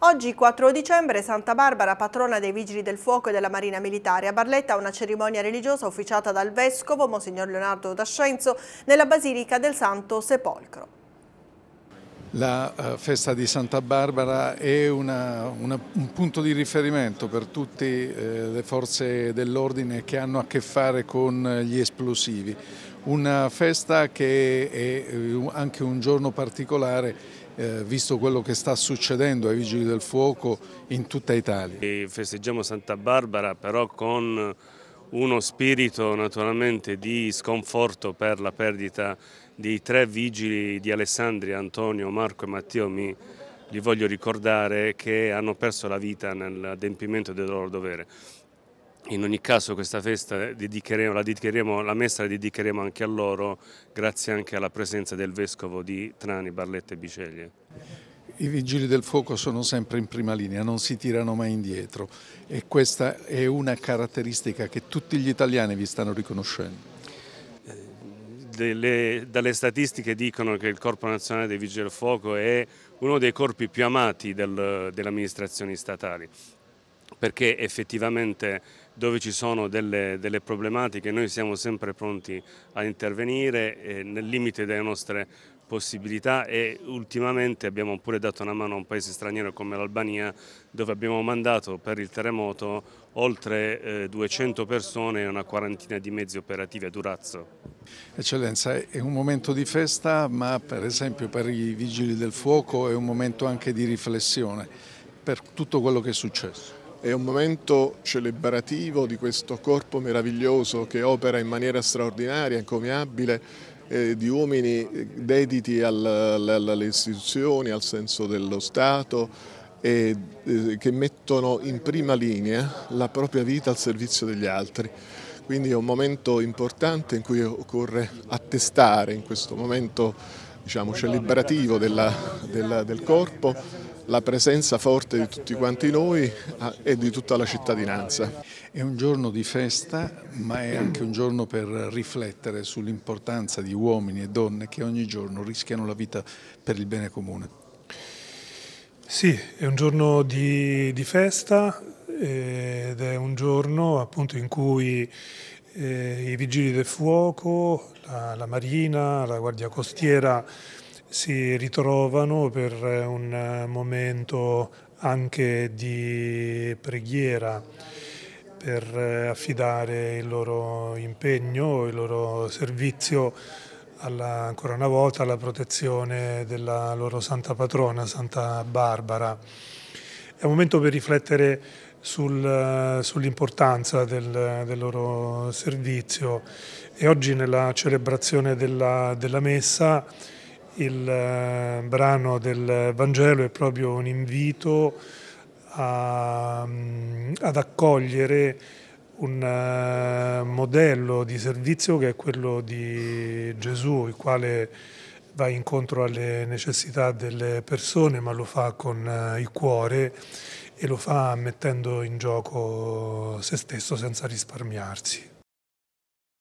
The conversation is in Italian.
Oggi 4 dicembre Santa Barbara, patrona dei Vigili del Fuoco e della Marina Militare, a Barletta una cerimonia religiosa officiata dal Vescovo Monsignor Leonardo D'Ascenzo nella Basilica del Santo Sepolcro. La eh, festa di Santa Barbara è una, una, un punto di riferimento per tutte eh, le forze dell'ordine che hanno a che fare con eh, gli esplosivi. Una festa che è eh, anche un giorno particolare eh, visto quello che sta succedendo ai Vigili del Fuoco in tutta Italia. E festeggiamo Santa Barbara però con uno spirito naturalmente di sconforto per la perdita di tre vigili di Alessandria, Antonio, Marco e Matteo, mi, li voglio ricordare, che hanno perso la vita nell'adempimento del loro dovere in ogni caso questa festa dedicheremo, la, dedicheremo, la messa la dedicheremo anche a loro grazie anche alla presenza del Vescovo di Trani, Barletta e Biceglie. I vigili del fuoco sono sempre in prima linea, non si tirano mai indietro e questa è una caratteristica che tutti gli italiani vi stanno riconoscendo. Dele, dalle statistiche dicono che il Corpo Nazionale dei Vigili del Fuoco è uno dei corpi più amati del, delle amministrazioni statali perché effettivamente dove ci sono delle, delle, problematiche noi siamo sempre pronti a intervenire eh, nel limite delle nostre possibilità e ultimamente abbiamo pure dato una mano a un paese straniero come l'Albania dove abbiamo mandato per il terremoto oltre eh, 200 persone e una quarantina di mezzi operativi a Durazzo. Eccellenza, è un momento di festa ma per esempio per i Vigili del Fuoco è un momento anche di riflessione per tutto quello che è successo. È un momento celebrativo di questo corpo meraviglioso che opera in maniera straordinaria, incomiabile, eh, di uomini eh, dediti al, al, alle istituzioni, al senso dello Stato, e, eh, che mettono in prima linea la propria vita al servizio degli altri. Quindi è un momento importante in cui occorre attestare in questo momento diciamo, celebrativo della, della, del corpo la presenza forte di tutti quanti noi ah, e di tutta la cittadinanza. È un giorno di festa, ma è anche un giorno per riflettere sull'importanza di uomini e donne che ogni giorno rischiano la vita per il bene comune. Sì, è un giorno di, di festa ed è un giorno appunto in cui eh, i vigili del fuoco, la, la marina, la guardia costiera si ritrovano per eh, un eh, momento anche di preghiera per eh, affidare il loro impegno, il loro servizio alla, ancora una volta alla protezione della loro santa patrona, Santa Barbara. È un momento per riflettere sul, sull'importanza del, del, loro servizio e oggi nella celebrazione della, della messa il eh, brano del Vangelo è proprio un invito a, mm, ad accogliere un eh, modello di servizio che è quello di Gesù, il quale va incontro alle necessità delle persone, ma lo fa con eh, il cuore e lo fa mettendo in gioco se stesso senza risparmiarsi.